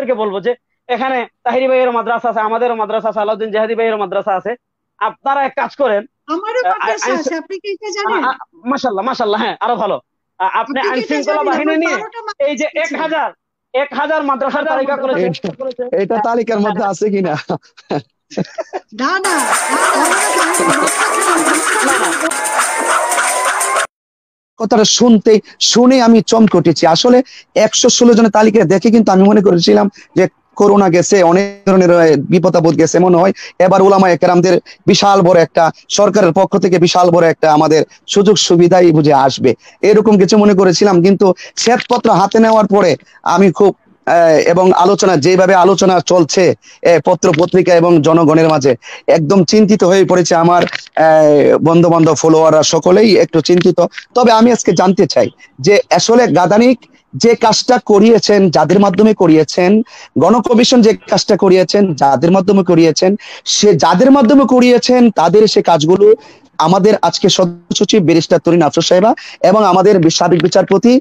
আপনাদেরকে বলবো যে এখানে তাহিরি ভাইয়ের মাদ্রাসা আছে আমাদেরও মাদ্রাসা আছে আলাউদ্দিন জাহাদি ভাইয়ের মাদ্রাসা আছে আপনারা এক কাজ করেন মাসাল্লাহ মাসাল্লাহ হ্যাঁ আরো ভালো আপনি আইন শৃঙ্খলা বাহিনী নিয়ে এই যে এক হাজার এক হাজার মাদ্রাসার তালিকা করেছেন এটা তালিকার মধ্যে আছে কিনা না না কথাটা শুনতে শুনে আমি চমক উঠেছি আসলে একশো ষোলো জনের তালিকা দেখে কিন্তু আমি মনে করেছিলাম যে করোনা গেছে অনেক ধরনের বিপদাবোধ গেছে মনে হয় এবার ওলামা একরামদের বিশাল বড় একটা সরকারের পক্ষ থেকে বিশাল বড় একটা আমাদের সুযোগ সুবিধাই বুঝে আসবে এরকম কিছু মনে করেছিলাম কিন্তু শ্বেতপত্র হাতে নেওয়ার পরে আমি খুব এবং আলোচনা যেভাবে আলোচনা চলছে পত্র পত্রিকা এবং জনগণের মাঝে একদম চিন্তিত হয়ে পড়েছে আমার বন্ধু বান্ধব ফলোয়াররা সকলেই একটু চিন্তিত তবে আমি আজকে জানতে চাই যে আসলে গাদানিক যে কাজটা করিয়েছেন যাদের মাধ্যমে করিয়েছেন গণকমিশন যে কাজটা করিয়েছেন যাদের মাধ্যমে করিয়েছেন সে যাদের মাধ্যমে করিয়েছেন তাদের সে কাজগুলো আমাদের আজকে সদস্য সচিব ব্যারিস্টার তরিন আফরোজ সাহেবা এবং আমাদের সাবেক বিচারপতি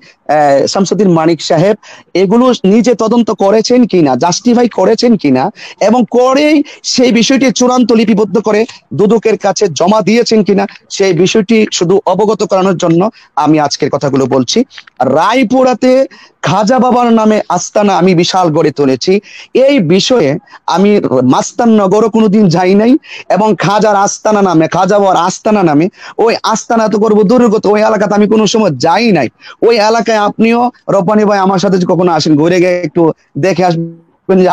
শামসুদ্দিন মানিক সাহেব এগুলো নিজে তদন্ত করেছেন কিনা জাস্টিফাই করেছেন কিনা এবং করেই সেই বিষয়টি চূড়ান্ত লিপিবদ্ধ করে দুদকের কাছে জমা দিয়েছেন কিনা সেই বিষয়টি শুধু অবগত করানোর জন্য আমি আজকের কথাগুলো বলছি রায়পুরাতে খাজা বাবার নামে আস্তানা আমি বিশাল গড়ে তুলেছি এই বিষয়ে আমি মাস্তান নগরও কোনোদিন যাই নাই এবং খাজার আস্তানা নামে খাজা বাবার আস্তানা নামে ওই আস্তানা তো করবো দুর্গত ওই এলাকাতে আমি কোনো সময় যাই নাই ওই এলাকায় আপনিও রপানি ভাই আমার সাথে কখনো আসেন ঘুরে গিয়ে একটু দেখে আসবেন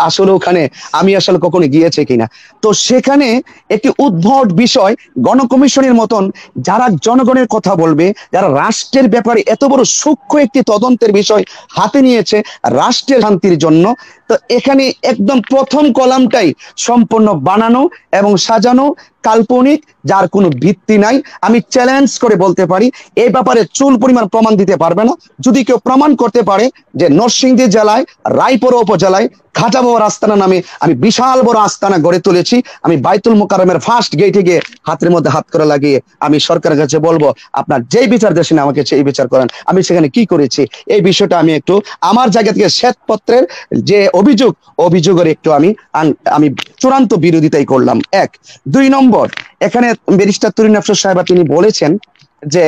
আসলে ওখানে আমি আসলে কখনো গিয়েছে কিনা তো সেখানে একটি উদ্ভট বিষয় গণকমিশনের মতন যারা জনগণের কথা বলবে যারা রাষ্ট্রের ব্যাপারে এত বড় সূক্ষ্ম একটি তদন্তের বিষয় হাতে নিয়েছে রাষ্ট্রের শান্তির জন্য তো এখানে একদম প্রথম কলামটাই সম্পূর্ণ বানানো এবং সাজানো কাল্পনিক যার কোনো ভিত্তি নাই আমি চ্যালেঞ্জ করে বলতে পারি এই ব্যাপারে চুল পরিমাণ প্রমাণ দিতে পারবে না যদি কেউ প্রমাণ করতে পারে যে নরসিংদী জেলায় রায়পুরা উপজেলায় খাজাবাবার আস্তানা নামে আমি বিশাল বড় আস্তানা গড়ে তুলেছি আমি বাইতুল মোকারমের ফার্স্ট গেটে গিয়ে হাতের মধ্যে হাত করে লাগিয়ে আমি সরকারের কাছে বলবো আপনার যে বিচার দেশেন আমাকে সেই বিচার করেন আমি সেখানে কি করেছি এই বিষয়টা আমি একটু আমার জায়গা থেকে শ্বেতপত্রের যে অভিযোগ অভিযোগের একটু আমি আমি চূড়ান্ত বিরোধিতাই করলাম এক দুই নম্বর নম্বর এখানে ব্যারিস্টার তুরিন আফসার সাহেব তিনি বলেছেন যে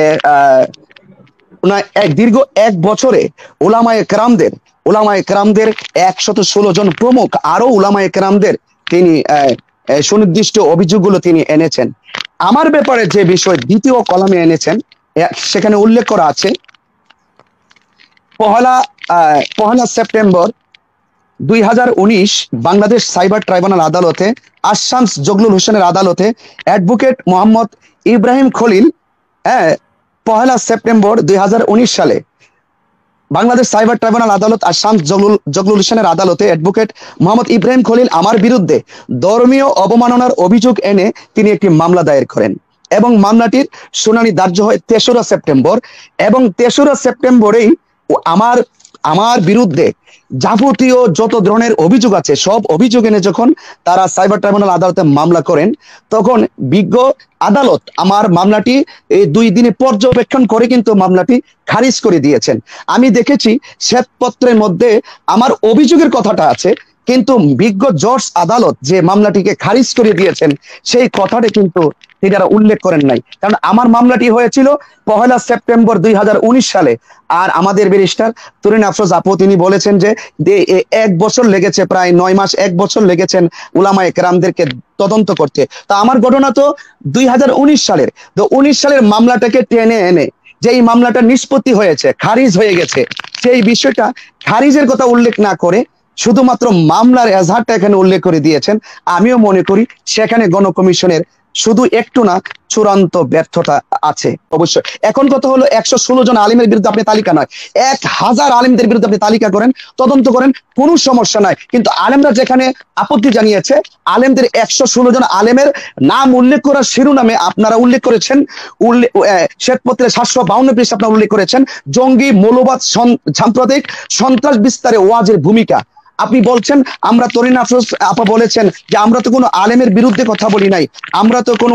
এক দীর্ঘ এক বছরে ওলামায় ক্রামদের ওলামায় ক্রামদের একশত ষোলো জন প্রমুখ আরো ওলামায় ক্রামদের তিনি সুনির্দিষ্ট অভিযোগগুলো তিনি এনেছেন আমার ব্যাপারে যে বিষয় দ্বিতীয় কলামে এনেছেন সেখানে উল্লেখ করা আছে পহলা পহলা সেপ্টেম্বর দুই বাংলাদেশ সাইবার ট্রাইব্যুনাল আদালতে আশামস জগলুল হোসেনের আদালতে অ্যাডভোকেট মোহাম্মদ ইব্রাহিম খলিল হ্যাঁ পহেলা সেপ্টেম্বর দুই সালে বাংলাদেশ সাইবার ট্রাইব্যুনাল আদালত আসাম জগনুল জগলুল হোসেনের আদালতে অ্যাডভোকেট মোহাম্মদ ইব্রাহিম খলিল আমার বিরুদ্ধে ধর্মীয় অবমাননার অভিযোগ এনে তিনি একটি মামলা দায়ের করেন এবং মামলাটির শুনানি দার্য হয় তেসরা সেপ্টেম্বর এবং তেসরা সেপ্টেম্বরেই আমার আমার বিরুদ্ধে যাবতীয় যত ধরনের অভিযোগ আছে সব অভিযোগ এনে যখন তারা সাইবার ট্রাইব্যুনাল আদালতে মামলা করেন তখন বিজ্ঞ আদালত আমার মামলাটি এই দুই দিনে পর্যবেক্ষণ করে কিন্তু মামলাটি খারিজ করে দিয়েছেন আমি দেখেছি শ্বেতপত্রের মধ্যে আমার অভিযোগের কথাটা আছে কিন্তু বিজ্ঞ জর্জ আদালত যে মামলাটিকে খারিজ করে দিয়েছেন সেই কথাটি কিন্তু তিনি তিনারা উল্লেখ করেন নাই কারণ আমার মামলাটি হয়েছিল পহেলা সেপ্টেম্বর দুই সালে আর আমাদের ব্যারিস্টার তরুণ আফরোজ আপু তিনি বলেছেন যে এক বছর লেগেছে প্রায় নয় মাস এক বছর লেগেছেন উলামা একরামদেরকে তদন্ত করতে তা আমার ঘটনা তো দুই সালের তো উনিশ সালের মামলাটাকে টেনে এনে যে এই মামলাটা নিষ্পত্তি হয়েছে খারিজ হয়ে গেছে সেই বিষয়টা খারিজের কথা উল্লেখ না করে শুধুমাত্র মামলার এজাহারটা এখানে উল্লেখ করে দিয়েছেন আমিও মনে করি সেখানে গণকমিশনের শুধু একটু না চূড়ান্ত ব্যর্থতা আছে অবশ্যই এখন কথা হলো একশো ষোলো জন আলিমের বিরুদ্ধে আপনি তালিকা নয় এক হাজার আলিমদের বিরুদ্ধে আপনি তালিকা করেন তদন্ত করেন কোনো সমস্যা নাই কিন্তু আলেমরা যেখানে আপত্তি জানিয়েছে আলেমদের একশো ষোলো জন আলেমের নাম উল্লেখ করার শিরোনামে আপনারা উল্লেখ করেছেন উল্লেখ শ্বেতপত্রে সাতশো বাউন্ন পৃষ্ঠ আপনারা উল্লেখ করেছেন জঙ্গি মৌলবাদ সাম্প্রদায়িক সন্ত্রাস বিস্তারে ওয়াজের ভূমিকা আপনি বলছেন আমরা তরিন আফরোজ আপা বলেছেন যে আমরা তো কোনো আলেমের বিরুদ্ধে কথা বলি নাই আমরা তো কোনো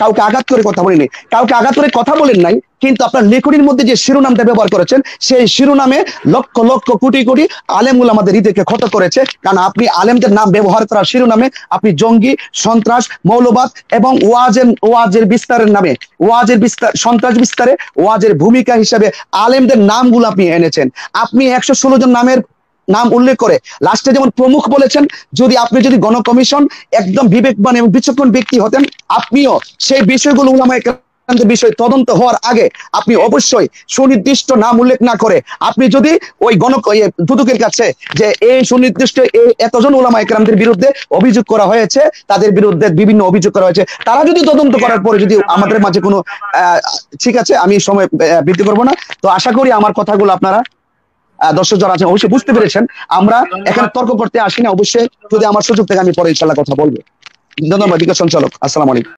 কাউকে আঘাত করে কথা বলি নাই কাউকে আঘাত করে কথা বলেন নাই কিন্তু আপনার লেখনির মধ্যে যে শিরোনামটা ব্যবহার করেছেন সেই শিরোনামে লক্ষ লক্ষ কোটি কোটি আলেমগুলো আমাদের হৃদয়কে ক্ষত করেছে কারণ আপনি আলেমদের নাম ব্যবহার করার শিরোনামে আপনি জঙ্গি সন্ত্রাস মৌলবাদ এবং ওয়াজের ওয়াজের বিস্তারের নামে ওয়াজের বিস্তার সন্ত্রাস বিস্তারে ওয়াজের ভূমিকা হিসেবে আলেমদের নামগুলো আপনি এনেছেন আপনি একশো ষোলো জন নামের নাম উল্লেখ করে লাস্টে যেমন প্রমুখ বলেছেন যদি আপনি যদি গণকমিশন একদম বিবেকবান এবং বিচক্ষণ ব্যক্তি হতেন আপনিও সেই বিষয়গুলো উলামায় বিষয় তদন্ত হওয়ার আগে আপনি অবশ্যই সুনির্দিষ্ট নাম উল্লেখ না করে আপনি যদি ওই গণ ইয়ে কাছে যে এই সুনির্দিষ্ট এই এতজন ওলামা একরামদের বিরুদ্ধে অভিযোগ করা হয়েছে তাদের বিরুদ্ধে বিভিন্ন অভিযোগ করা হয়েছে তারা যদি তদন্ত করার পরে যদি আমাদের মাঝে কোনো ঠিক আছে আমি সময় বৃদ্ধি করবো না তো আশা করি আমার কথাগুলো আপনারা দর্শক যারা আছেন অবশ্যই বুঝতে পেরেছেন আমরা এখানে তর্ক করতে আসি না অবশ্যই যদি আমার সুযোগ থেকে আমি পরে ইনশাল্লাহ কথা বলবো ধন্যবাদ বিকাশ সঞ্চালক আসসালাম আলাইকুম